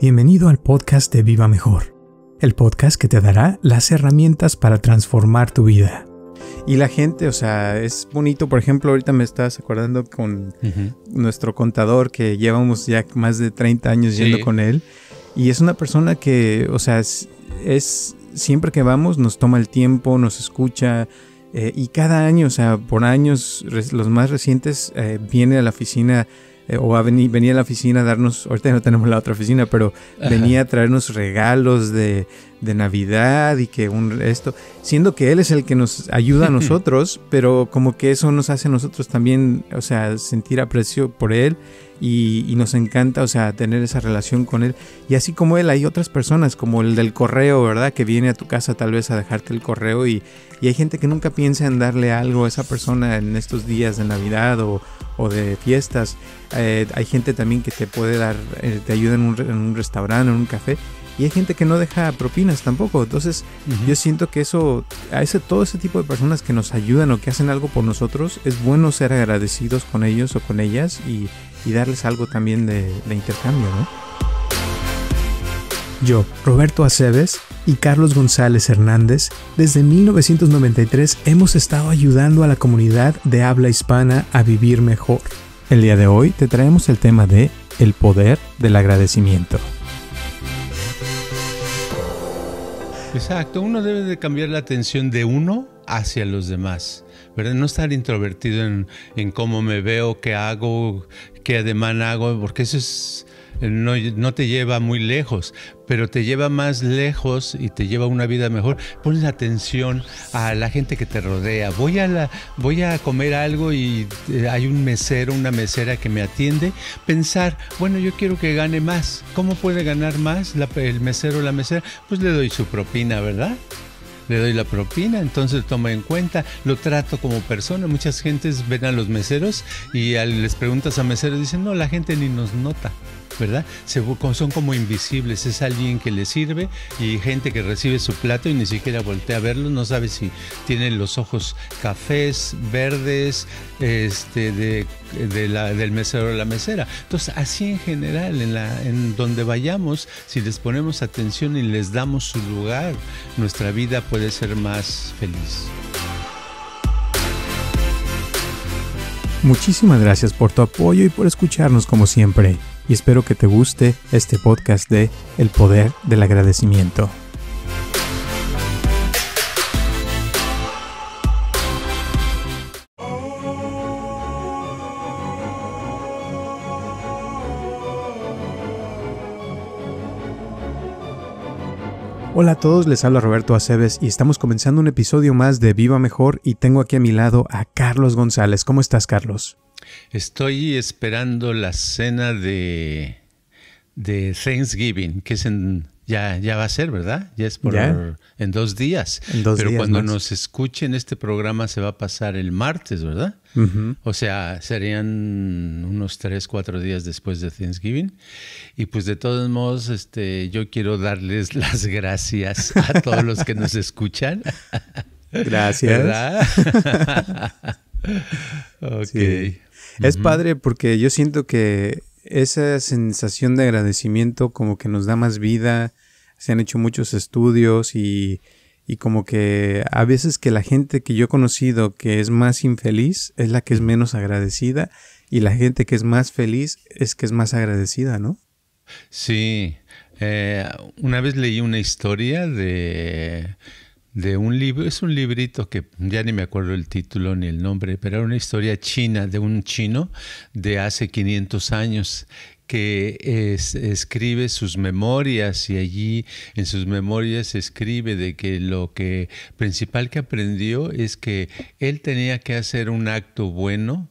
Bienvenido al podcast de Viva Mejor, el podcast que te dará las herramientas para transformar tu vida. Y la gente, o sea, es bonito, por ejemplo, ahorita me estás acordando con nuestro contador que llevamos ya más de 30 años yendo con él. Y es una persona que, o sea, es, siempre que vamos nos toma el tiempo, nos escucha. Eh, y cada año, o sea, por años, los más recientes, eh, viene a la oficina eh, o a venía a la oficina a darnos, ahorita no tenemos la otra oficina, pero venía a traernos regalos de, de Navidad y que un, esto, siendo que él es el que nos ayuda a nosotros, pero como que eso nos hace a nosotros también, o sea, sentir aprecio por él y, nos encanta, o sea, tener esa relación con él. Y así como él, hay otras personas, como el del correo, ¿verdad? Que viene a tu casa tal vez a dejarte el correo y, y hay gente que nunca piensa en darle algo a esa persona en estos días de Navidad o, o de fiestas. Eh, hay gente también que te puede dar, eh, te ayuda en un, restaurante, en un café y hay gente que no deja propinas tampoco. Entonces, yo siento que eso, a ese, todo ese tipo de personas que nos ayudan o que hacen algo por nosotros, es bueno ser agradecidos con ellos o con ellas y, y darles algo también de, intercambio, ¿no? Yo, Roberto Aceves y Carlos González Hernández, desde 1993 hemos estado ayudando a la comunidad de habla hispana a vivir mejor. El día de hoy te traemos el tema de el poder del agradecimiento. Exacto, uno debe de cambiar la atención de uno hacia los demás, ¿verdad? No estar introvertido en, en cómo me veo, qué hago, que hago, porque eso es, no, te lleva muy lejos, pero te lleva más lejos y te lleva una vida mejor. pones atención a la gente que te rodea. Voy a, la, voy a comer algo y eh, hay un mesero, una mesera que me atiende. Pensar, bueno, yo quiero que gane más. ¿Cómo puede ganar más el mesero o la mesera? Pues le doy su propina, ¿verdad? le doy la propina, entonces toma en cuenta, lo trato como persona. Muchas gentes ven a los meseros y les preguntas a meseros, dicen, no, la gente ni nos nota. ¿verdad? son como invisibles, es alguien que le sirve y gente que recibe su plato y ni siquiera voltea a verlo, no sabe si tiene los ojos cafés, verdes, este, de, del mesero o la mesera. Entonces, así en general, en, la, en donde vayamos, si les ponemos atención y les damos su lugar, nuestra vida puede ser más feliz. Muchísimas gracias por tu apoyo y por escucharnos como siempre y espero que te guste este podcast de El Poder del Agradecimiento. Hola a todos, les habla Roberto Aceves y estamos comenzando un episodio más de Viva Mejor y tengo aquí a mi lado a Carlos González. ¿Cómo estás, Carlos? Estoy esperando la cena de, Thanksgiving, que es ya, ya va a ser, ¿verdad? Ya es por en dos días. Pero cuando nos escuchen este programa se va a pasar el martes, ¿verdad? O sea, serían unos tres, cuatro días después de Thanksgiving. Y pues de todos modos, este, yo quiero darles las gracias a todos los que nos escuchan. Gracias. ¿Verdad? ok. Es padre porque yo siento que esa sensación de agradecimiento como que nos da más vida, se han hecho muchos estudios y, y como que a veces que la gente que yo he conocido que es más infeliz es la que es menos agradecida y la gente que es más feliz es que es más agradecida, ¿no? Sí. Eh, una vez leí una historia de de un libro, es un librito que ya ni me acuerdo el título ni el nombre, pero era una historia china de un chino de hace 500 años que escribe sus memorias y allí en sus memorias escribe de que lo que principal que aprendió es que él tenía que hacer un acto bueno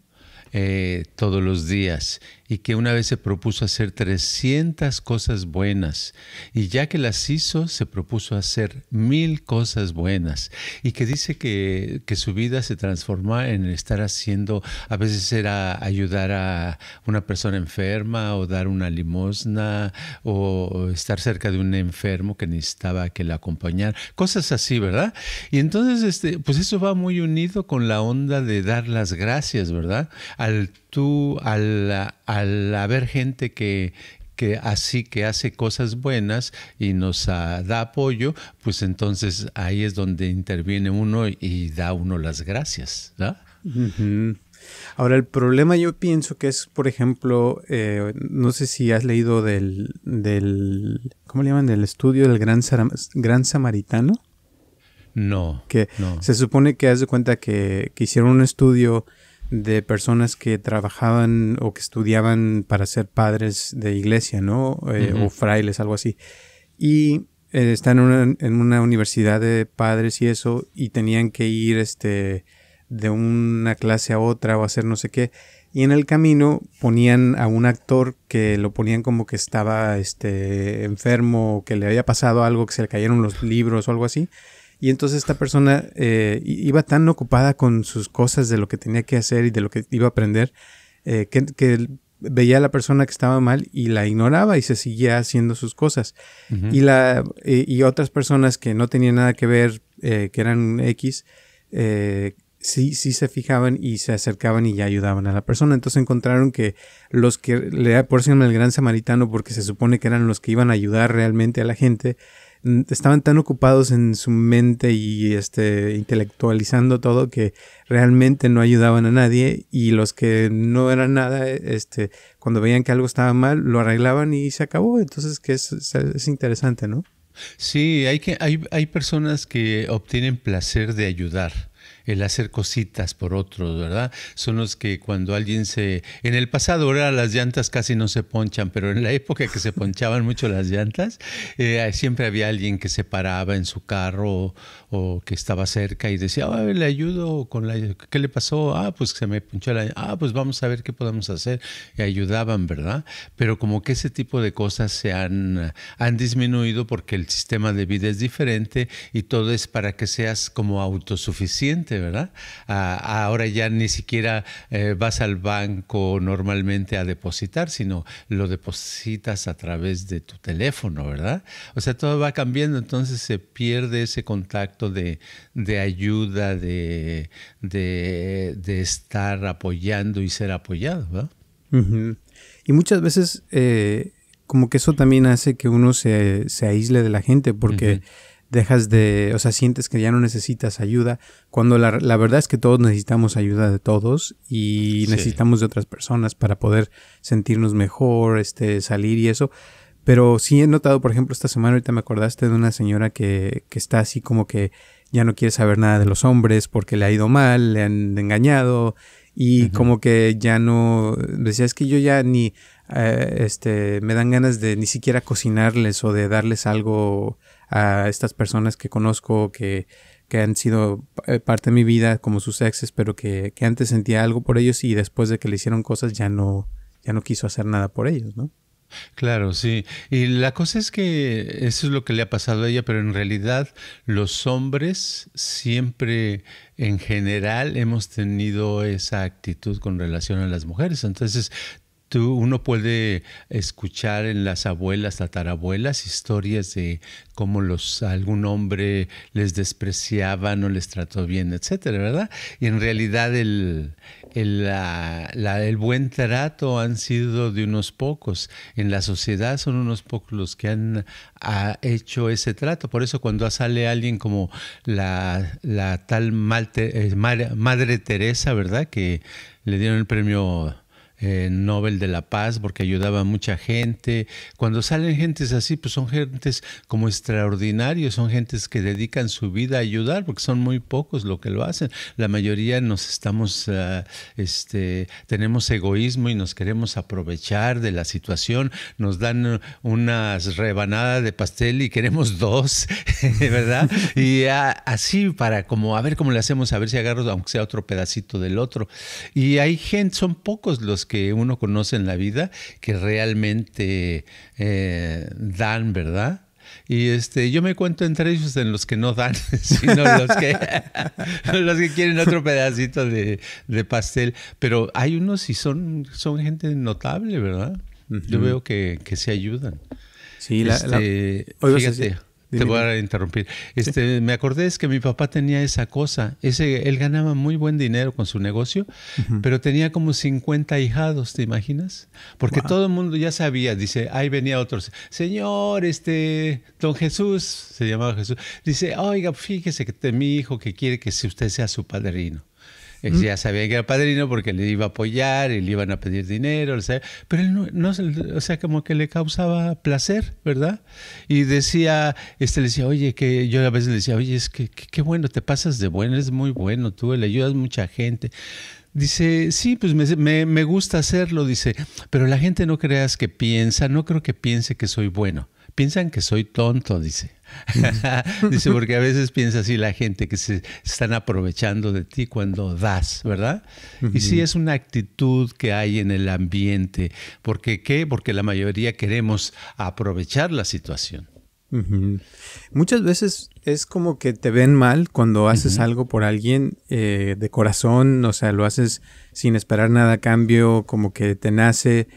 eh, todos los días y que una vez se propuso hacer 300 cosas buenas, y ya que las hizo, se propuso hacer mil cosas buenas, y que dice que, su vida se transforma en estar haciendo, a veces era ayudar a una persona enferma o dar una limosna o estar cerca de un enfermo que necesitaba que la acompañara, cosas así, ¿verdad? Y entonces, este, pues eso va muy unido con la onda de dar las gracias, ¿verdad? Al tú, al al haber gente que, que así que hace cosas buenas y nos ah, da apoyo, pues entonces ahí es donde interviene uno y da uno las gracias. Ahora, el problema yo pienso que es, por ejemplo, eh, no sé si has leído del, del, ¿cómo le llaman? Del estudio del Gran, Gran Samaritano. No. Que se supone que has de cuenta que, que hicieron un estudio de personas que trabajaban o que estudiaban para ser padres de iglesia, ¿no? Eh, o frailes, algo así. Y eh, están en una, en una, universidad de padres y eso, y tenían que ir este, de una clase a otra o hacer no sé qué. Y en el camino ponían a un actor que lo ponían como que estaba este, enfermo, que le había pasado algo, que se le cayeron los libros o algo así. Y entonces esta persona eh, iba tan ocupada con sus cosas de lo que tenía que hacer y de lo que iba a aprender, eh, que, veía a la persona que estaba mal y la ignoraba y se seguía haciendo sus cosas. y, la, y otras personas que no tenían nada que ver, eh, que eran X, sí, sí se fijaban y se acercaban y ya ayudaban a la persona. Entonces encontraron que los que le por el gran samaritano, porque se supone que eran los que iban a ayudar realmente a la gente, estaban tan ocupados en su mente y este, intelectualizando todo que realmente no ayudaban a nadie y los que no eran nada, e, este, cuando veían que algo estaba mal, lo arreglaban y se acabó. Entonces, que es, es interesante, ¿no? Sí, hay, que, hay, hay personas que obtienen placer de ayudar el hacer cositas por otros, ¿verdad? Son los que cuando alguien se... En el pasado ahora las llantas casi no se ponchan, pero en la época que se ponchaban mucho las llantas, eh, siempre había alguien que se paraba en su carro o, que estaba cerca y decía, ver, ah, le ayudo con la... ¿Qué le pasó? Ah, pues se me ponchó la... Ah, pues vamos a ver qué podemos hacer. Y ayudaban, ¿verdad? Pero como que ese tipo de cosas se han, han disminuido porque el sistema de vida es diferente y todo es para que seas como autosuficiente ¿verdad? Ah, ahora ya ni siquiera eh, vas al banco normalmente a depositar, sino lo depositas a través de tu teléfono, ¿verdad? O sea, todo va cambiando, entonces se pierde ese contacto de, ayuda, de, estar apoyando y ser apoyado, Y muchas veces eh, como que eso también hace que uno se, aísle de la gente, porque dejas de, o sea, sientes que ya no necesitas ayuda, cuando la, la verdad es que todos necesitamos ayuda de todos y necesitamos de otras personas para poder sentirnos mejor, este, salir y eso. Pero sí he notado, por ejemplo, esta semana ahorita me acordaste de una señora que, que está así como que ya no quiere saber nada de los hombres porque le ha ido mal, le han engañado y como que ya no decía es que yo ya ni eh, este me dan ganas de ni siquiera cocinarles o de darles algo a estas personas que conozco que, que han sido eh, parte de mi vida como sus exes, pero que, antes sentía algo por ellos y después de que le hicieron cosas ya no, ya no quiso hacer nada por ellos, ¿no? Claro, sí. Y la cosa es que eso es lo que le ha pasado a ella, pero en realidad los hombres siempre en general hemos tenido esa actitud con relación a las mujeres. Entonces, uno puede escuchar en las abuelas, tatarabuelas, historias de cómo los, algún hombre les despreciaba, no les trató bien, etcétera, ¿verdad? Y en realidad el, la, buen trato han sido de unos pocos. En la sociedad son unos pocos los que han hecho ese trato. Por eso cuando sale alguien como la, la tal madre, eh, madre Teresa, ¿verdad? Que le dieron el premio eh, Nobel de la Paz porque ayudaba a mucha gente. Cuando salen gentes así, pues son gentes como extraordinarios, son gentes que dedican su vida a ayudar porque son muy pocos los que lo hacen. La mayoría nos estamos, ah, este, tenemos egoísmo y nos queremos aprovechar de la situación. Nos dan unas rebanadas de pastel y queremos dos, ¿verdad? Y ah, así para como a ver cómo le hacemos, a ver si agarro aunque sea otro pedacito del otro. Y hay gente, son pocos los que uno conoce en la vida que realmente eh, dan, ¿verdad? Y este, yo me cuento entre ellos en los que no dan, sino los que, los que quieren otro pedacito de, pastel. Pero hay unos y son, son gente notable, ¿verdad? Yo veo que, se ayudan. Sí, la, este, fíjate. Te voy a interrumpir. Este, Me acordé que mi papá tenía esa cosa. Ese, él ganaba muy buen dinero con su negocio, pero tenía como 50 hijados, ¿te imaginas? Porque todo el mundo ya sabía, dice, ahí venía otro, señor, este, don Jesús, se llamaba Jesús, dice, oiga, fíjese que te, mi hijo que quiere que usted sea su padrino. Ya sabía que era padrino porque le iba a apoyar y le iban a pedir dinero, pero él no, o sea, como que le causaba placer, ¿verdad? Y decía, este le decía, oye, que yo a veces le decía, oye, es que qué bueno, te pasas de bueno, es muy bueno, tú le ayudas mucha gente. Dice, sí, pues me, gusta hacerlo, dice, pero la gente no creas que piensa, no creo que piense que soy bueno piensan que soy tonto, dice. dice, porque a veces piensa así la gente que se están aprovechando de ti cuando das, ¿verdad? Y sí es una actitud que hay en el ambiente. porque qué? Porque la mayoría queremos aprovechar la situación. Muchas veces es como que te ven mal cuando haces algo por alguien eh, de corazón, o sea, lo haces sin esperar nada a cambio, como que te nace.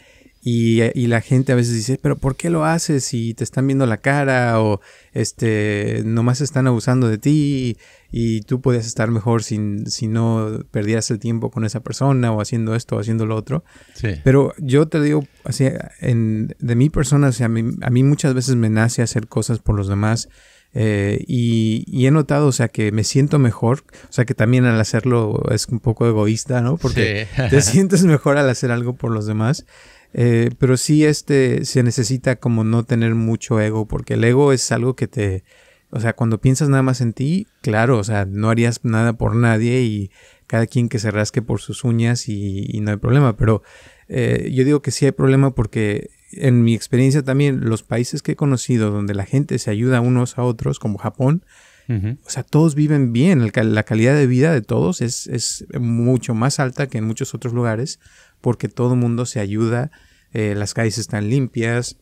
Eh, y, la gente a veces dice, pero ¿por qué lo haces si te están viendo la cara o este, nomás están abusando de ti y, tú podías estar mejor sin, si no perdías el tiempo con esa persona o haciendo esto o haciendo lo otro? Sí. Pero yo te digo, así, en, de mi persona, sea, a, mí, a mí muchas veces me nace hacer cosas por los demás. Eh, y, he notado, o sea, que me siento mejor, o sea, que también al hacerlo es un poco egoísta, ¿no? Porque te sientes mejor al hacer algo por los demás. Eh, pero sí este, se necesita como no tener mucho ego, porque el ego es algo que te... O sea, cuando piensas nada más en ti, claro, o sea, no harías nada por nadie y cada quien que se rasque por sus uñas y, no hay problema. Pero eh, yo digo que sí hay problema porque en mi experiencia también los países que he conocido donde la gente se ayuda unos a otros, como Japón, o sea, todos viven bien, la calidad de vida de todos es mucho más alta que en muchos otros lugares porque todo el mundo se ayuda, eh, las calles están limpias,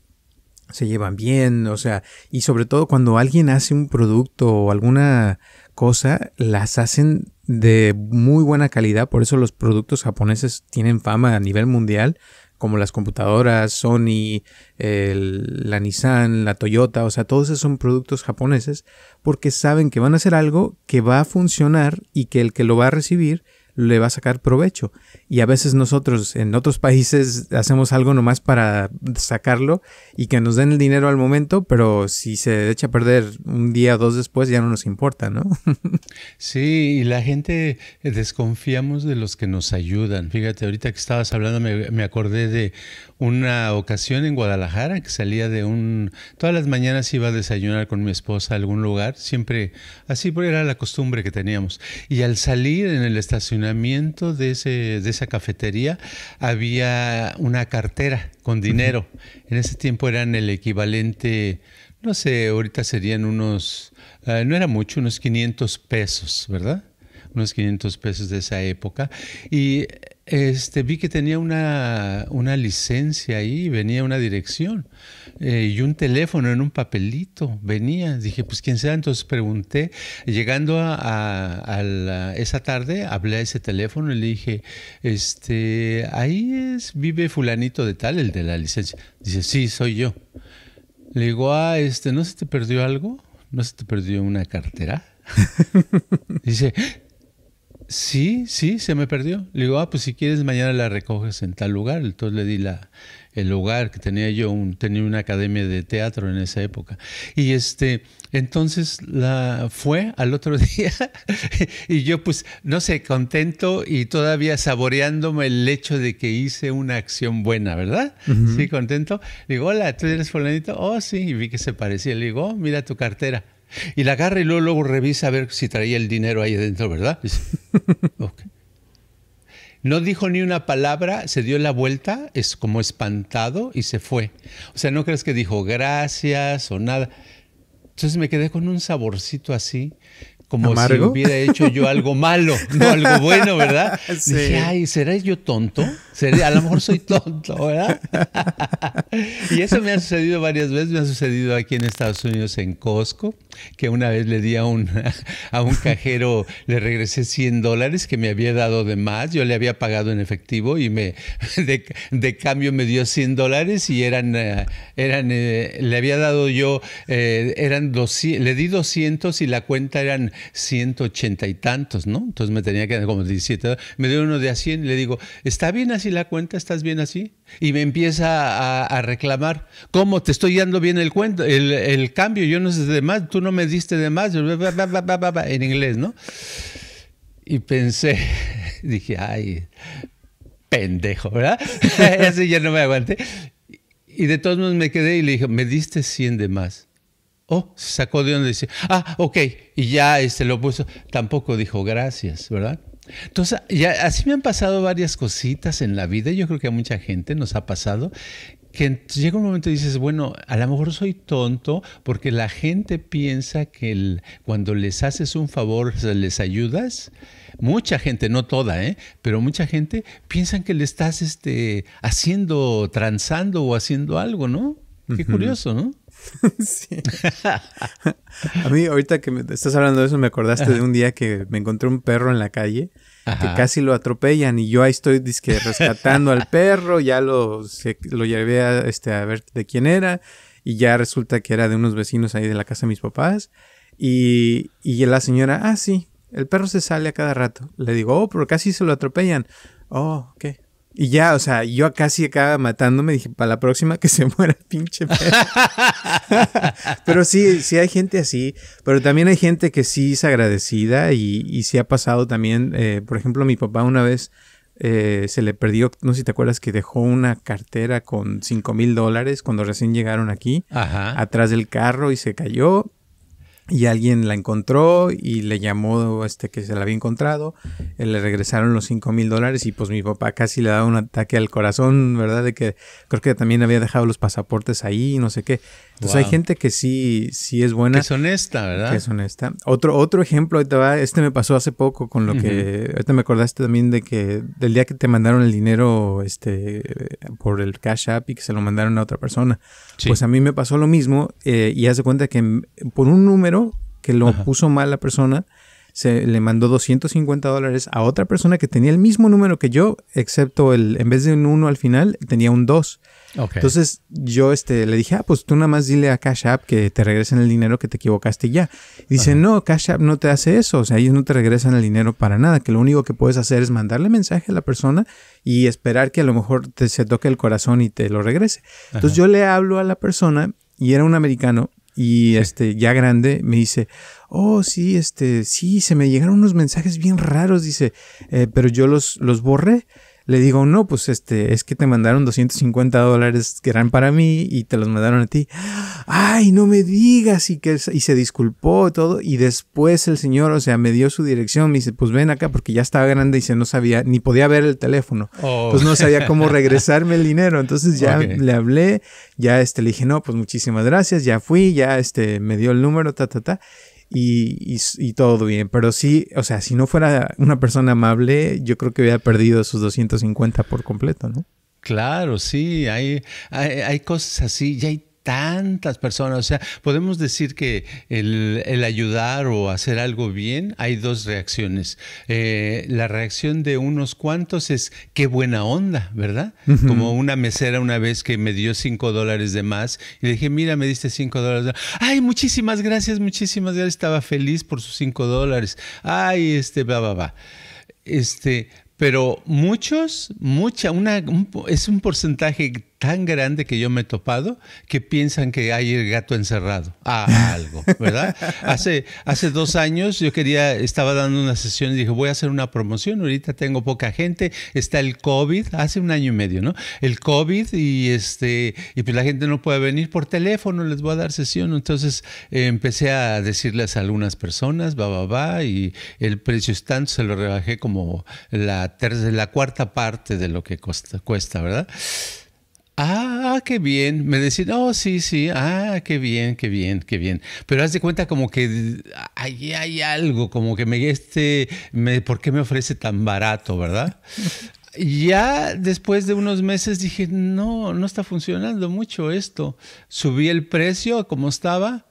se llevan bien, o sea, y sobre todo cuando alguien hace un producto o alguna cosa, las hacen de muy buena calidad, por eso los productos japoneses tienen fama a nivel mundial, como las computadoras, Sony, la Nissan, la Toyota, o sea, todos esos son productos japoneses porque saben que van a hacer algo que va a funcionar y que el que lo va a recibir le va a sacar provecho y a veces nosotros en otros países hacemos algo nomás para sacarlo y que nos den el dinero al momento, pero si se echa a perder un día o dos después ya no nos importa, ¿no? sí, y la gente eh, desconfiamos de los que nos ayudan. Fíjate, ahorita que estabas hablando me, acordé de una ocasión en Guadalajara que salía de un... Todas las mañanas iba a desayunar con mi esposa a algún lugar, siempre así era la costumbre que teníamos. Y al salir en el estacionamiento De ese esa cafetería había una cartera con dinero. En ese tiempo eran el equivalente, no sé, ahorita serían unos, eh, no era mucho, unos 500 pesos, ¿verdad? Unos 500 pesos de esa época. Y este, vi que tenía una, una licencia ahí, venía una dirección. Eh, y un teléfono en un papelito. Venía, dije, pues quién sea. Entonces pregunté, llegando a, esa tarde, hablé a ese teléfono y le dije, este, ahí es, vive fulanito de tal, el de la licencia. Dice, sí, soy yo. Le digo, ah, este, ¿no se te perdió algo? ¿No se te perdió una cartera? Dice, sí, sí, se me perdió. Le digo, ah, pues si quieres mañana la recoges en tal lugar. Entonces le di la, el lugar que tenía yo, tenía una academia de teatro en esa época. Y este, entonces la fue al otro día y yo pues, no sé, contento y todavía saboreándome el hecho de que hice una acción buena, ¿verdad? Sí, contento. Digo, hola, ¿tú eres fulanito? Oh, sí, y vi que se parecía. Le digo, oh, mira tu cartera. Y la agarra y luego, revisa a ver si traía el dinero ahí adentro, ¿verdad? No dijo ni una palabra, se dio la vuelta, es como espantado y se fue. O sea, no crees que dijo gracias o nada. Entonces me quedé con un saborcito así, como si hubiera hecho yo algo malo, no algo bueno, ¿verdad? Dije, ay, ¿seré yo tonto? ¿Seré? A lo mejor soy tonto, ¿verdad? y eso me ha sucedido varias veces, me ha sucedido aquí en Estados Unidos, en Costco que una vez le di a un, a un cajero, le regresé 100 dólares que me había dado de más, yo le había pagado en efectivo y me de, cambio me dio 100 dólares y eran, eh, eran eh, le había dado yo, eh, eran 200, le di 200 y la cuenta eran 180 y tantos, ¿no? Entonces me tenía que dar como 17, me dio uno de a 100 y le digo, ¿está bien así la cuenta? ¿Estás bien así? y me empieza a, reclamar, ¿cómo te estoy dando bien el, cuento, el, el, cambio? Yo no sé de más, tú no me diste de más, en inglés, ¿no? Y pensé, dije, ay, pendejo, ¿verdad? Así ya no me aguanté. Y de todos modos me quedé y le dije, me diste 100 de más. Oh, se sacó de donde dice, ah, ok, y ya se este, lo puso. Tampoco dijo gracias, ¿verdad? Entonces, ya, así me han pasado varias cositas en la vida, yo creo que a mucha gente nos ha pasado, que llega un momento y dices, bueno, a lo mejor soy tonto porque la gente piensa que cuando les haces un favor, les ayudas, mucha gente, no toda, ¿eh? pero mucha gente piensa que le estás este, haciendo, transando o haciendo algo, ¿no? Qué curioso, ¿no? sí. A mí, ahorita que me estás hablando de eso, me acordaste de un día que me encontré un perro en la calle que casi lo atropellan y yo ahí estoy rescatando al perro, ya lo, lo llevé a, este, a ver de quién era y ya resulta que era de unos vecinos ahí de la casa de mis papás y, y la señora, ah, sí, el perro se sale a cada rato. Le digo, oh, pero casi se lo atropellan. Oh, ¿qué? Y ya, o sea, yo casi acaba matándome, dije, para la próxima que se muera pinche perro. pero sí, sí hay gente así, pero también hay gente que sí es agradecida y, y sí ha pasado también, eh, por ejemplo, mi papá una vez eh, se le perdió, no sé si te acuerdas, que dejó una cartera con 5 mil dólares cuando recién llegaron aquí, atrás del carro y se cayó y alguien la encontró y le llamó este que se la había encontrado, eh, le regresaron los 5 mil dólares y pues mi papá casi le daba un ataque al corazón, ¿verdad? De que creo que también había dejado los pasaportes ahí y no sé qué. Entonces hay gente que sí, sí es buena. Que es honesta, ¿verdad? Que es honesta. Otro, otro ejemplo, este me pasó hace poco con lo que, ahorita me acordaste también de que del día que te mandaron el dinero este, por el Cash App y que se lo mandaron a otra persona. Pues a mí me pasó lo mismo eh, y hace cuenta que mm, por un número que lo puso mal la persona se le mandó 250 dólares a otra persona que tenía el mismo número que yo, excepto el, en vez de un 1 al final, tenía un 2. Entonces yo este, le dije, ah, pues tú nada más dile a Cash App que te regresen el dinero que te equivocaste ya. dice, no, Cash App no te hace eso, o sea, ellos no te regresan el dinero para nada, que lo único que puedes hacer es mandarle mensaje a la persona y esperar que a lo mejor te, se toque el corazón y te lo regrese. Entonces yo le hablo a la persona y era un americano y este, ya grande, me dice, oh, sí, este, sí, se me llegaron unos mensajes bien raros, dice, eh, pero yo los, los borré le digo, no, pues este, es que te mandaron 250 dólares que eran para mí y te los mandaron a ti. Ay, no me digas y que y se disculpó todo y después el señor, o sea, me dio su dirección, me dice, pues ven acá porque ya estaba grande y se no sabía ni podía ver el teléfono, oh. pues no sabía cómo regresarme el dinero, entonces ya le hablé, ya este le dije, no, pues muchísimas gracias, ya fui, ya este me dio el número, ta ta ta y, y, todo bien. Pero sí, o sea, si no fuera una persona amable, yo creo que hubiera perdido sus 250 por completo, ¿no? Claro, sí, hay, hay, hay cosas así ya hay tantas personas. O sea, podemos decir que el, ayudar o hacer algo bien, hay dos reacciones. Eh, la reacción de unos cuantos es qué buena onda, ¿verdad? Como una mesera una vez que me dio cinco dólares de más y le dije, mira, me diste cinco dólares. Ay, muchísimas gracias, muchísimas gracias. Estaba feliz por sus cinco dólares. Ay, este, bla, bla, bla. Este, pero muchos, mucha, una, es un porcentaje tan grande que yo me he topado que piensan que hay el gato encerrado a ah, algo, ¿verdad? hace, hace dos años yo quería, estaba dando una sesión y dije, voy a hacer una promoción, ahorita tengo poca gente, está el COVID, hace un año y medio, ¿no? El COVID y este, y pues la gente no puede venir por teléfono, les voy a dar sesión. Entonces eh, empecé a decirles a algunas personas, va, va, va, y el precio es tanto, se lo rebajé como la, la cuarta parte de lo que cuesta, ¿verdad? Ah, qué bien. Me decían, oh, sí, sí, ah, qué bien, qué bien, qué bien. Pero haz de cuenta como que allí hay algo, como que me este, ¿por qué me ofrece tan barato, verdad? ya después de unos meses dije, no, no está funcionando mucho esto. Subí el precio como estaba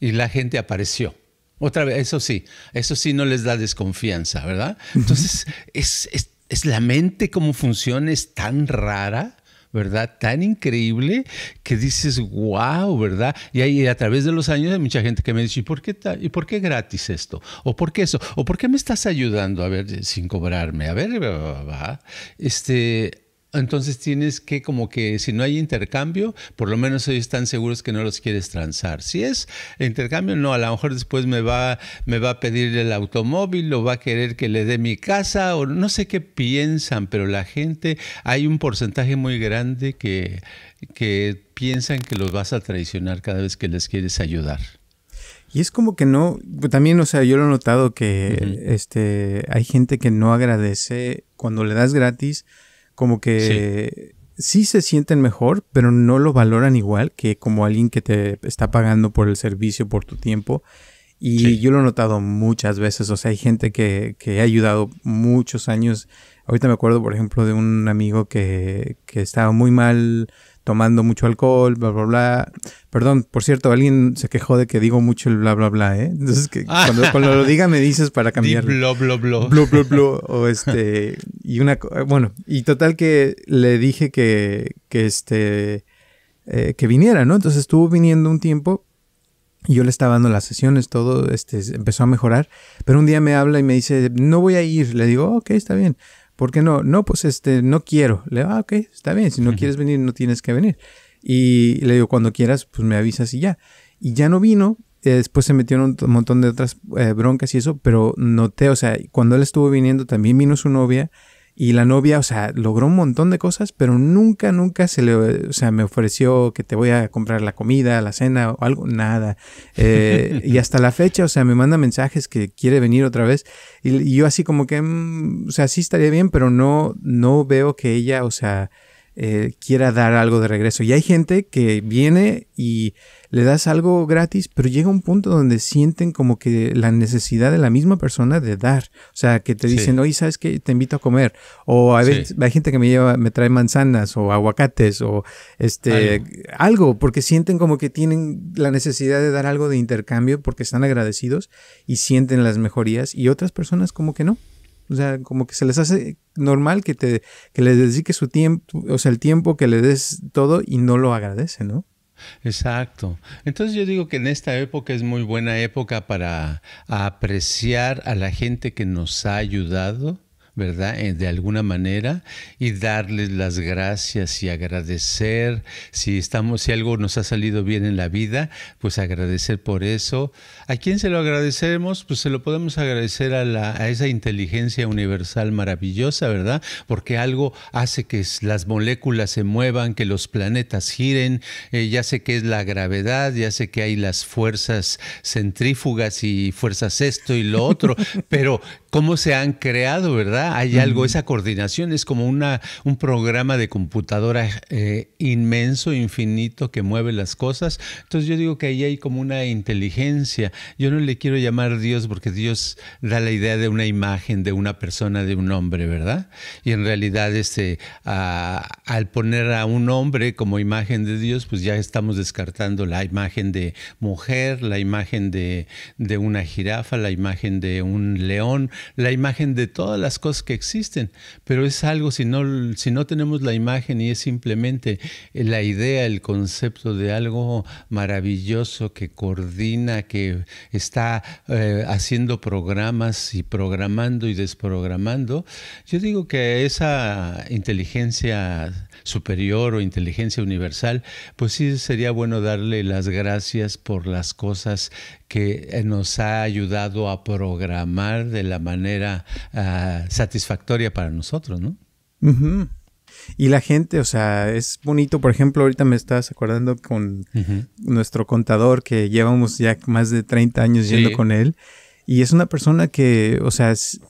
y la gente apareció. Otra vez, eso sí, eso sí no les da desconfianza, ¿verdad? Entonces, es, es la mente como funciona, es tan rara ¿verdad? Tan increíble que dices, wow, ¿verdad? Y ahí a través de los años hay mucha gente que me dice, ¿y por qué, ¿y por qué gratis esto? ¿O por qué eso? ¿O por qué me estás ayudando a ver sin cobrarme? A ver, va. este entonces tienes que como que si no hay intercambio, por lo menos ellos están seguros que no los quieres transar. Si es intercambio, no, a lo mejor después me va, me va a pedir el automóvil o va a querer que le dé mi casa o no sé qué piensan, pero la gente, hay un porcentaje muy grande que, que piensan que los vas a traicionar cada vez que les quieres ayudar. Y es como que no, también, o sea, yo lo he notado que este, hay gente que no agradece cuando le das gratis como que sí. se sienten mejor, pero no lo valoran igual que como alguien que te está pagando por el servicio, por tu tiempo y yo lo he notado muchas veces, o sea, hay gente que, ha ayudado muchos años. Ahorita me acuerdo, por ejemplo, de un amigo que, que estaba muy mal tomando mucho alcohol, bla, bla, bla. Perdón, por cierto, alguien se quejó de que digo mucho el bla, bla, bla, ¿eh? Entonces, que ah. cuando, lo diga me dices para cambiar. bla, bla, bla. O este, y una, eh, bueno, y total que le dije que, que este, eh, que viniera, ¿no? Entonces estuvo viniendo un tiempo yo le estaba dando las sesiones, todo este, empezó a mejorar, pero un día me habla y me dice, no voy a ir. Le digo, ok, está bien. ¿Por qué no? No, pues este, no quiero. Le digo, ah, ok, está bien. Si no quieres venir, no tienes que venir. Y le digo, cuando quieras, pues me avisas y ya. Y ya no vino. Eh, después se metieron un montón de otras eh, broncas y eso, pero noté, o sea, cuando él estuvo viniendo, también vino su novia y la novia, o sea, logró un montón de cosas, pero nunca, nunca se le, o sea, me ofreció que te voy a comprar la comida, la cena o algo, nada. Eh, y hasta la fecha, o sea, me manda mensajes que quiere venir otra vez. Y, yo así como que, mm, o sea, sí estaría bien, pero no, no veo que ella, o sea, eh, quiera dar algo de regreso. Y hay gente que viene y le das algo gratis, pero llega un punto donde sienten como que la necesidad de la misma persona de dar. O sea, que te dicen, oye, ¿sabes qué? Te invito a comer. O hay gente que me lleva, me trae manzanas o aguacates o este algo. porque sienten como que tienen la necesidad de dar algo de intercambio porque están agradecidos y sienten las mejorías y otras personas como que no. O sea, como que se les hace normal que te que les dedique su tiempo, o sea, el tiempo que le des todo y no lo agradece, ¿no? Exacto. Entonces yo digo que en esta época es muy buena época para apreciar a la gente que nos ha ayudado, ¿verdad? Eh, de alguna manera y darles las gracias y agradecer. Si estamos, si algo nos ha salido bien en la vida, pues agradecer por eso. ¿A quién se lo agradecemos? Pues se lo podemos agradecer a, la, a esa inteligencia universal maravillosa, ¿verdad? Porque algo hace que las moléculas se muevan, que los planetas giren. Eh, ya sé que es la gravedad, ya sé que hay las fuerzas centrífugas y fuerzas esto y lo otro, pero cómo se han creado, ¿verdad? Hay algo, esa coordinación es como una, un programa de computadora eh, inmenso, infinito, que mueve las cosas. Entonces yo digo que ahí hay como una inteligencia. Yo no le quiero llamar Dios porque Dios da la idea de una imagen, de una persona, de un hombre, ¿verdad? Y en realidad este, al poner a un hombre como imagen de Dios, pues ya estamos descartando la imagen de mujer, la imagen de una jirafa, la imagen de un león, la imagen de todas las cosas que existen, pero es algo, si no, si no tenemos la imagen y es simplemente la idea, el concepto de algo maravilloso que coordina, que está eh, haciendo programas y programando y desprogramando, yo digo que esa inteligencia superior o inteligencia universal, pues sí sería bueno darle las gracias por las cosas que eh, nos ha ayudado a programar de la manera ah, satisfactoria para nosotros, ¿no? Y la gente, o sea, es bonito. Por ejemplo, ahorita me estás acordando con nuestro contador que llevamos ya más de 30 años yendo con él. Y es una persona que, o sea, es,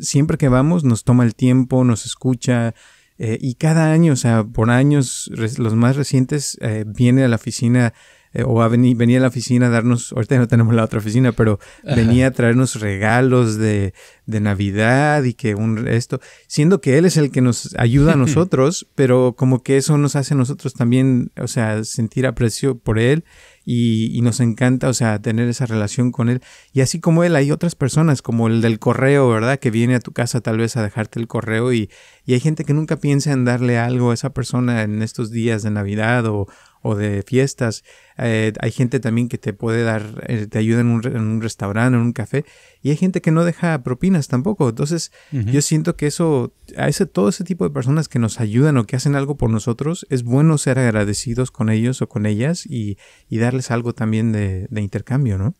siempre que vamos nos toma el tiempo, nos escucha, eh, y cada año, o sea, por años, los más recientes, eh, viene a la oficina eh, o venía a la oficina a darnos, ahorita no tenemos la otra oficina, pero venía a traernos regalos de, de, Navidad y que un esto, siendo que él es el que nos ayuda a nosotros, pero como que eso nos hace a nosotros también, o sea, sentir aprecio por él y, nos encanta, o sea, tener esa relación con Él. Y así como Él, hay otras personas, como el del correo, ¿verdad? Que viene a tu casa tal vez a dejarte el correo y, y hay gente que nunca piensa en darle algo a esa persona en estos días de Navidad o, o de fiestas. Eh, hay gente también que te puede dar, eh, te ayuda en un, restaurante, en un café. Y hay gente que no deja propinas tampoco. Entonces, yo siento que eso, a ese, todo ese tipo de personas que nos ayudan o que hacen algo por nosotros, es bueno ser agradecidos con ellos o con ellas y, darles algo también de, intercambio, ¿no?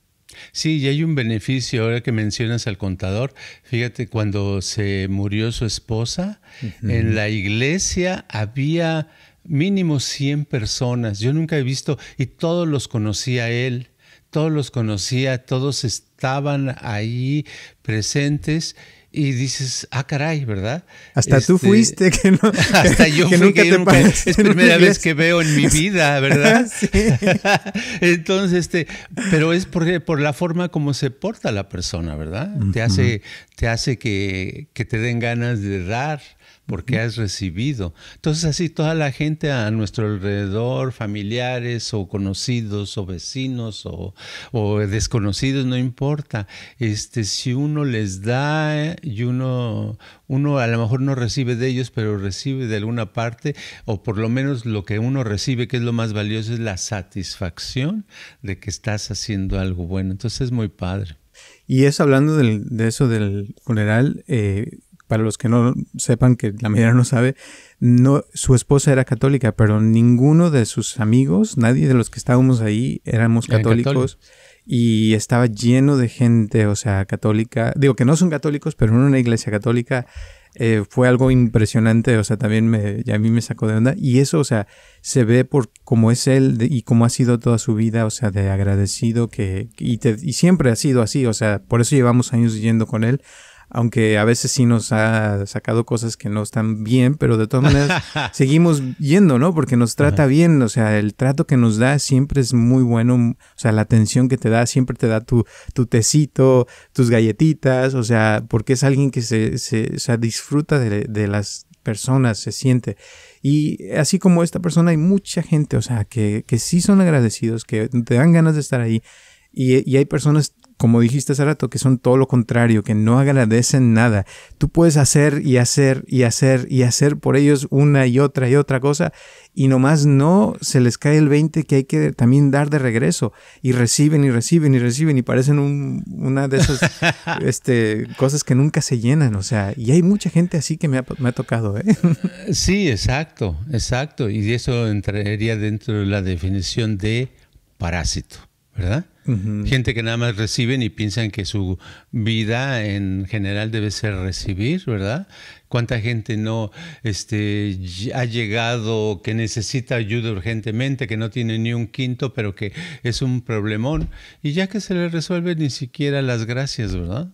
Sí, y hay un beneficio ahora que mencionas al contador. Fíjate, cuando se murió su esposa, en la iglesia había mínimo 100 personas. Yo nunca he visto, y todos los conocía él, todos los conocía, todos estaban ahí presentes y dices, ah, caray, ¿verdad? Hasta tú este, fuiste, que no. Hasta yo que nunca que es primera vez que veo en mi vida, ¿verdad? Entonces, este, pero es porque, por la forma como se porta la persona, ¿verdad? Te hace, te hace que, que te den ganas de dar, porque has recibido. Entonces así toda la gente a nuestro alrededor, familiares o conocidos o vecinos o, desconocidos, no importa. Este, si uno les da y uno, uno a lo mejor no recibe de ellos, pero recibe de alguna parte, o por lo menos lo que uno recibe, que es lo más valioso, es la satisfacción de que estás haciendo algo bueno. Entonces es muy padre. Y eso hablando de eso del funeral, eh, para los que no sepan, que la mayoría no sabe, no, su esposa era católica, pero ninguno de sus amigos, nadie de los que estábamos ahí éramos católicos. Y estaba lleno de gente, o sea, católica. Digo que no son católicos, pero en una iglesia católica eh, fue algo impresionante, o sea, también me, ya a mí me sacó de onda. Y eso, o sea, se ve por cómo es él y cómo ha sido toda su vida, o sea, de agradecido que, y, y siempre ha sido así, o sea, por eso llevamos años yendo con él, aunque a veces sí nos ha sacado cosas que no están bien, pero de todas maneras seguimos yendo, ¿no? Porque nos trata bien, o sea, el trato que nos da siempre es muy bueno, o sea, la atención que te da, siempre te da tu, tu tecito, tus galletitas, o sea, porque es alguien que se, disfruta de, las personas, se siente. Y así como esta persona hay mucha gente, o sea, que, sí son agradecidos, que te dan ganas de estar ahí. Y, y, hay personas como dijiste hace rato, que son todo lo contrario, que no agradecen nada. Tú puedes hacer y hacer y hacer y hacer por ellos una y otra y otra cosa y nomás no se les cae el 20 que hay que también dar de regreso y reciben y reciben y reciben y parecen una de esas este, cosas que nunca se llenan. O sea, y hay mucha gente así que me ha, me tocado. ¿eh? Sí, exacto, exacto. Y eso entraría dentro de la definición de parásito, ¿verdad? Gente que nada más reciben y piensan que su vida en general debe ser recibir, ¿verdad? ¿Cuánta gente no este, ha llegado, que necesita ayuda urgentemente, que no tiene ni un quinto, pero que es un problemón? Y ya que se le resuelve ni siquiera las gracias, ¿verdad?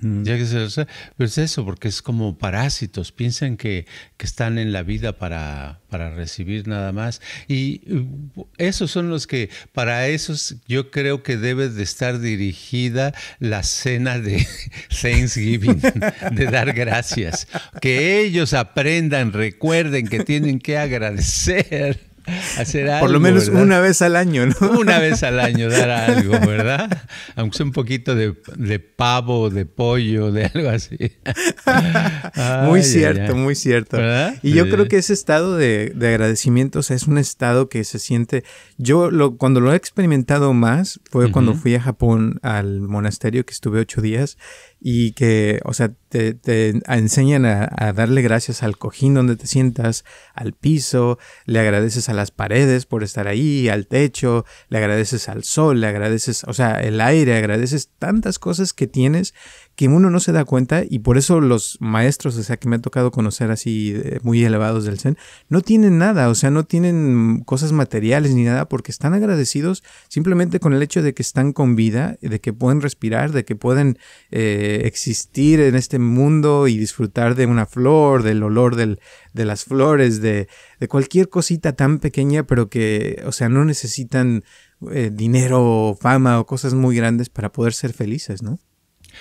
ya que se pero es eso, porque es como parásitos, piensan que, están en la vida para, para, recibir nada más. Y uh, esos son los que, para esos yo creo que debe de estar dirigida la cena de Thanksgiving, de dar gracias. Que ellos aprendan, recuerden que tienen que agradecer hacer algo. Por lo menos una vez al año, ¿no? Una vez al año dar algo, ¿verdad? Aunque sea un poquito de, de pavo, de pollo, de algo así. muy cierto, muy cierto. Y yo creo que ese estado de, de agradecimiento o sea, es un estado que se siente. Yo lo, cuando lo he experimentado más fue cuando fui a Japón al monasterio que estuve ocho días y que, o sea, te, enseñan a, a, darle gracias al cojín donde te sientas, al piso, le agradeces a las paredes por estar ahí, al techo, le agradeces al sol, le agradeces, o sea, el aire, agradeces tantas cosas que tienes que uno no se da cuenta y por eso los maestros, o sea, que me ha tocado conocer así eh, muy elevados del Zen, no tienen nada, o sea, no tienen cosas materiales ni nada porque están agradecidos simplemente con el hecho de que están con vida, de que pueden respirar, de que pueden eh, existir en este mundo y disfrutar de una flor, del olor del, de las flores, de, de cualquier cosita tan pequeña, pero que, o sea, no necesitan eh, dinero dinero, fama o cosas muy grandes para poder ser felices, ¿no?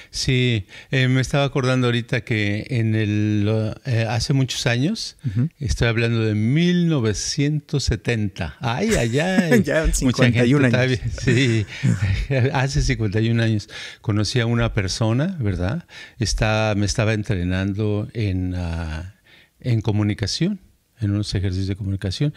Sí, eh, me estaba acordando ahorita que en el, eh, hace muchos años, estoy hablando de 1970. Ay, allá. ya 51 años. sí, hace 51 años conocí a una persona, ¿verdad? Está, me estaba entrenando en, ah, en comunicación, en unos ejercicios de comunicación.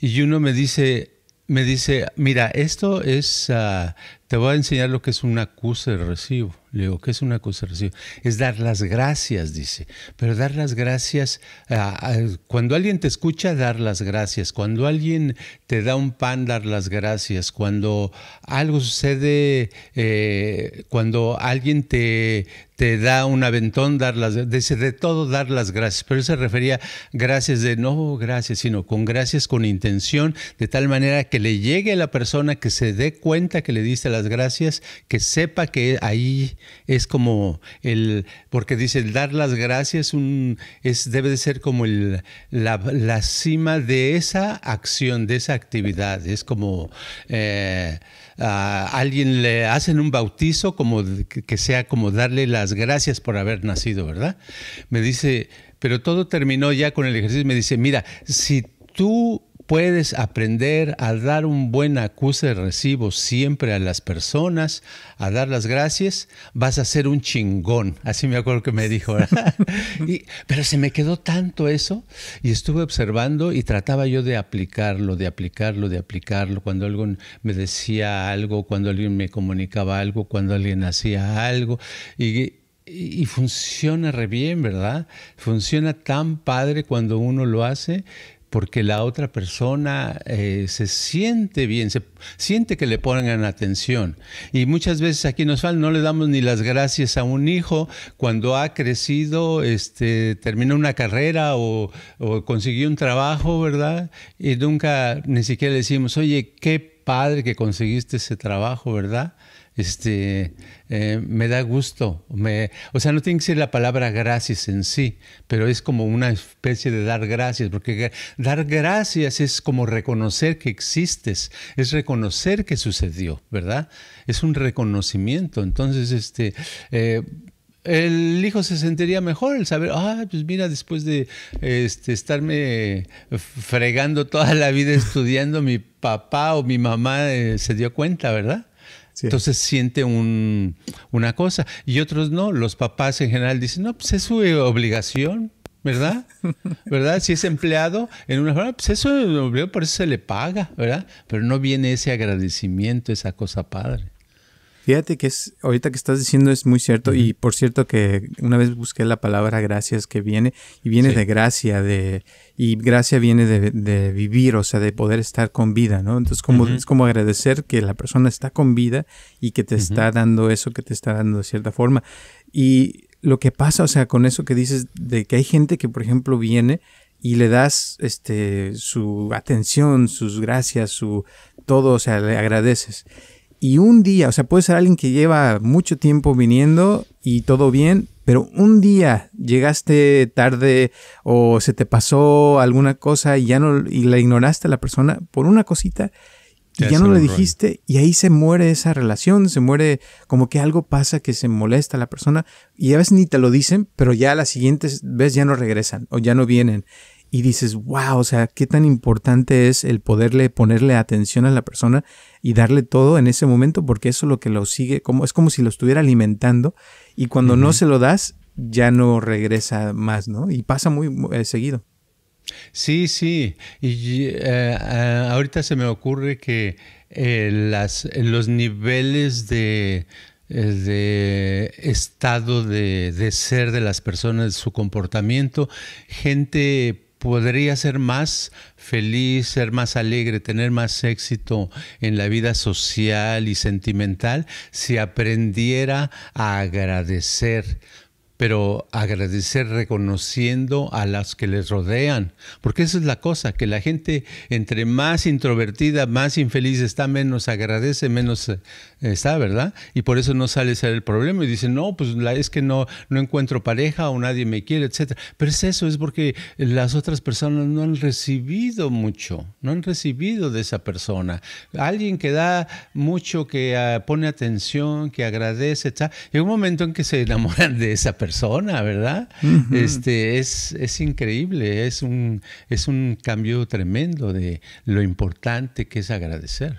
Y uno me dice, me dice, mira, esto es ah, te voy a enseñar lo que es un acuse de recibo. Le digo, ¿qué es un acuse de recibo? Es dar las gracias, dice. Pero dar las gracias, ah, ah, cuando alguien te escucha, dar las gracias. Cuando alguien te da un pan, dar las gracias. Cuando algo sucede, eh, cuando alguien te, te da un aventón, dar las, dice, de todo dar las gracias. Pero él se refería gracias de no gracias, sino con gracias con intención, de tal manera que le llegue a la persona que se dé cuenta que le diste la las gracias, que sepa que ahí es como el, porque dice, el dar las gracias un, es, debe de ser como el, la, cima de esa acción, de esa actividad. Es como eh, a alguien le hacen un bautizo, como que sea como darle las gracias por haber nacido, ¿verdad? Me dice, pero todo terminó ya con el ejercicio. Me dice, mira, si tú puedes aprender a dar un buen acuse de recibo siempre a las personas, a dar las gracias, vas a ser un chingón. Así me acuerdo que me dijo. pero se me quedó tanto eso y estuve observando y trataba yo de aplicarlo, de aplicarlo, de aplicarlo. Cuando alguien me decía algo, cuando alguien me comunicaba algo, cuando alguien hacía algo. Y, y funciona re bien, ¿verdad? Funciona tan padre cuando uno lo hace porque la otra persona eh, se siente bien, se siente que le ponen atención. Y muchas veces aquí nos falta, no le damos ni las gracias a un hijo cuando ha crecido, este, terminó una carrera o, o consiguió un trabajo, ¿verdad? Y nunca ni siquiera le decimos, oye, qué padre que conseguiste ese trabajo, ¿verdad? este, eh, me da gusto. Me, o sea, no tiene que ser la palabra gracias en sí, pero es como una especie de dar gracias, porque dar gracias es como reconocer que existes, es reconocer que sucedió, ¿verdad? Es un reconocimiento. Entonces, este. Eh, el hijo se sentiría mejor el saber, ah, pues mira, después de este, estarme fregando toda la vida estudiando, mi papá o mi mamá eh, se dio cuenta, ¿verdad? Entonces siente una cosa. Y otros no. Los papás en general dicen, no, pues es su eh, obligación. ¿verdad? ¿Verdad? Si es empleado en una forma, pues eso por eso se le paga, ¿verdad? Pero no viene ese agradecimiento, esa cosa padre. Fíjate que es, ahorita que estás diciendo es muy cierto, y por cierto que una vez busqué la palabra gracias que viene, y viene de gracia, de, y gracia viene de, vivir, o sea, de poder estar con vida, ¿no? Entonces como, es como agradecer que la persona está con vida y que te está dando eso que te está dando de cierta forma. Y lo que pasa, o sea, con eso que dices, de que hay gente que, por ejemplo, viene y le das este su atención, sus gracias, su todo, o sea, le agradeces y un día, o sea, puede ser alguien que lleva mucho tiempo viniendo y todo bien, pero un día llegaste tarde o se te pasó alguna cosa y ya no y la ignoraste a la persona por una cosita y ya, no le dijiste y ahí se muere esa relación, se muere como que algo pasa que se molesta a la persona y a veces ni te lo dicen, pero ya las siguientes siguiente ya no regresan o ya no vienen y dices, wow, o sea, qué tan importante es el poderle ponerle atención a la persona y darle todo en ese momento, porque eso es lo que lo sigue, como, es como si lo estuviera alimentando y cuando no se lo das, ya no regresa más, ¿no? Y pasa muy, eh, seguido. Sí, sí. Y eh, eh, ahorita se me ocurre que las, los niveles de, estado de, de, ser de las personas, su comportamiento, gente podría ser más feliz, ser más alegre, tener más éxito en la vida social y sentimental si aprendiera a agradecer pero agradecer reconociendo a las que les rodean, porque esa es la cosa, que la gente entre más introvertida, más infeliz está, menos agradece, menos eh, está, ¿verdad? Y por eso no sale ser el problema y dice no, pues es que no, no encuentro pareja o nadie me quiere, etc. Pero es eso, es porque las otras personas no han recibido mucho, no han recibido de esa persona. Alguien que da mucho, que ah, pone atención, que agradece, etc. en un momento en que se enamoran de esa persona persona, ¿verdad? este, es, es increíble, es un, es un cambio tremendo de lo importante que es agradecer.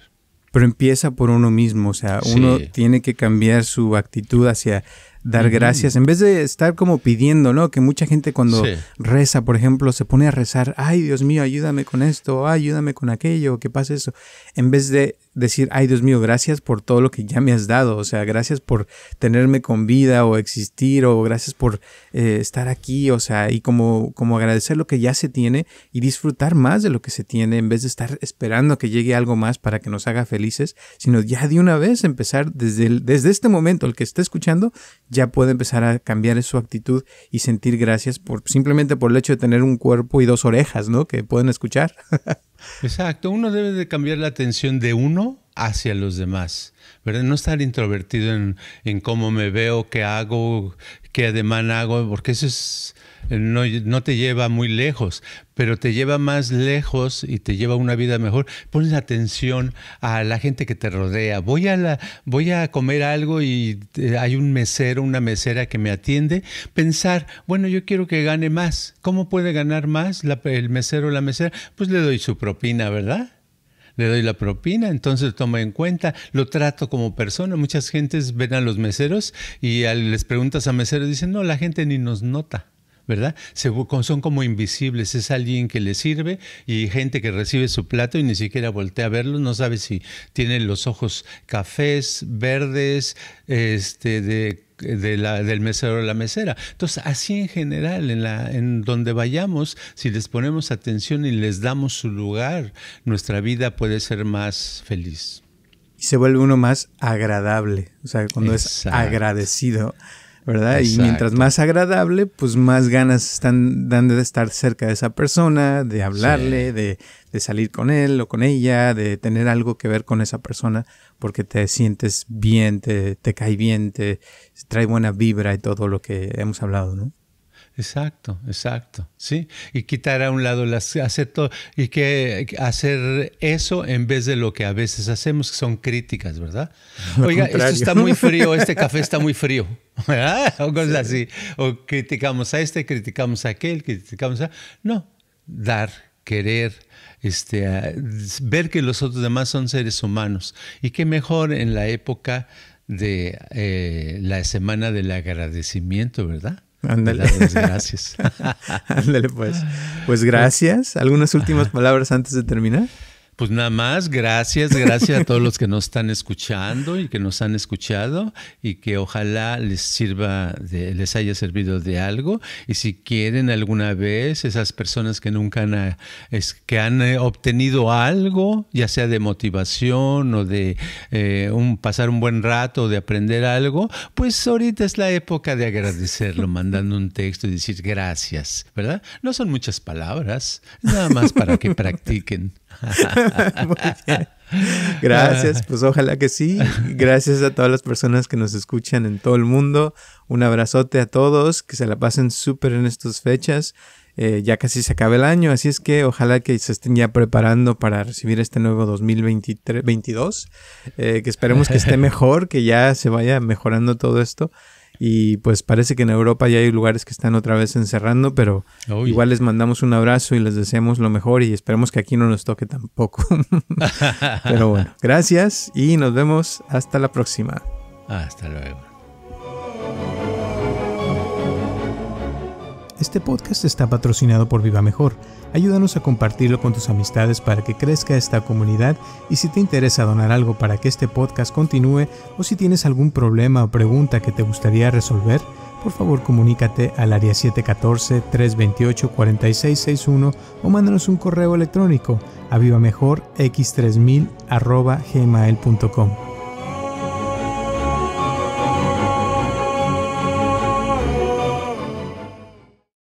Pero empieza por uno mismo, o sea, uno tiene que cambiar su actitud hacia dar gracias, en vez de estar como pidiendo, ¿no? Que mucha gente cuando reza, por ejemplo, se pone a rezar, ay Dios mío, ayúdame con esto, ayúdame con aquello, que pase eso, en vez de decir, ay Dios mío, gracias por todo lo que ya me has dado, o sea, gracias por tenerme con vida o existir o gracias por eh, estar aquí, o sea, y como, como agradecer lo que ya se tiene y disfrutar más de lo que se tiene en vez de estar esperando que llegue algo más para que nos haga felices, sino ya de una vez empezar desde, desde este momento, el que esté escuchando ya puede empezar a cambiar su actitud y sentir gracias por simplemente por el hecho de tener un cuerpo y dos orejas, ¿no? Que pueden escuchar. Exacto, uno debe de cambiar la atención de uno hacia los demás, ¿verdad? No estar introvertido en, en cómo me veo, qué hago, qué ademán hago, porque eso es no, te lleva muy lejos, pero te lleva más lejos y te lleva una vida mejor. Pones atención a la gente que te rodea. Voy a, voy a comer algo y eh, hay un mesero, una mesera que me atiende. Pensar, bueno, yo quiero que gane más. ¿Cómo puede ganar más el mesero o la mesera? Pues le doy su propina, ¿verdad? le doy la propina, entonces toma en cuenta, lo trato como persona. Muchas gentes ven a los meseros y les preguntas a meseros, dicen, no, la gente ni nos nota. ¿verdad? son como invisibles, es alguien que le sirve y gente que recibe su plato y ni siquiera voltea a verlo, no sabe si tiene los ojos cafés, verdes, este, de de la, del mesero o la mesera. Entonces, así en general, en, la, en donde vayamos, si les ponemos atención y les damos su lugar, nuestra vida puede ser más feliz. Y se vuelve uno más agradable, o sea, cuando es agradecido y mientras más agradable, pues más ganas están dando de estar cerca de esa persona, de hablarle, de, salir con él o con ella, de tener algo que ver con esa persona, porque te sientes bien, te, cae bien, te trae buena vibra y todo lo que hemos hablado, ¿no? Exacto, exacto, sí. Y quitar a un lado las hacer todo y que hacer eso en vez de lo que a veces hacemos, que son críticas, ¿verdad? Oiga, esto está muy frío, este café está muy frío. Ah, o cosas así. O criticamos a este, criticamos a aquel, criticamos a... No, dar, querer, este, ver que los otros demás son seres humanos. Y qué mejor en la época de eh, la semana del agradecimiento, ¿verdad? Ándale. Gracias. Ándale, pues. Pues gracias. ¿Algunas últimas palabras antes de terminar? Pues nada más, gracias, gracias a todos los que nos están escuchando y que nos han escuchado y que ojalá les sirva, les haya servido de algo. Y si quieren alguna vez, esas personas que nunca han, es, que han eh, obtenido algo, ya sea de motivación o de eh, pasar un buen rato, o de aprender algo, pues ahorita es la época de agradecerlo, mandando un texto y decir gracias, ¿verdad? No son muchas palabras, nada más para que practiquen. Muy bien. Gracias, pues ojalá que sí. Gracias a todas las personas que nos escuchan en todo el mundo. Un abrazote a todos, que se la pasen súper en estas fechas. Eh, ya casi se acaba el año, así es que ojalá que se estén ya preparando para recibir este nuevo 2022, eh, que esperemos que esté mejor, que ya se vaya mejorando todo esto. Y pues parece que en Europa ya hay lugares que están otra vez encerrando, pero igual les mandamos un abrazo y les deseamos lo mejor y esperemos que aquí no nos toque tampoco. pero bueno, gracias y nos vemos hasta la próxima. Hasta luego. Este podcast está patrocinado por Viva Mejor. Ayúdanos a compartirlo con tus amistades para que crezca esta comunidad y si te interesa donar algo para que este podcast continúe o si tienes algún problema o pregunta que te gustaría resolver, por favor comunícate al área 714-328-4661 o mándanos un correo electrónico a vivamejorx3000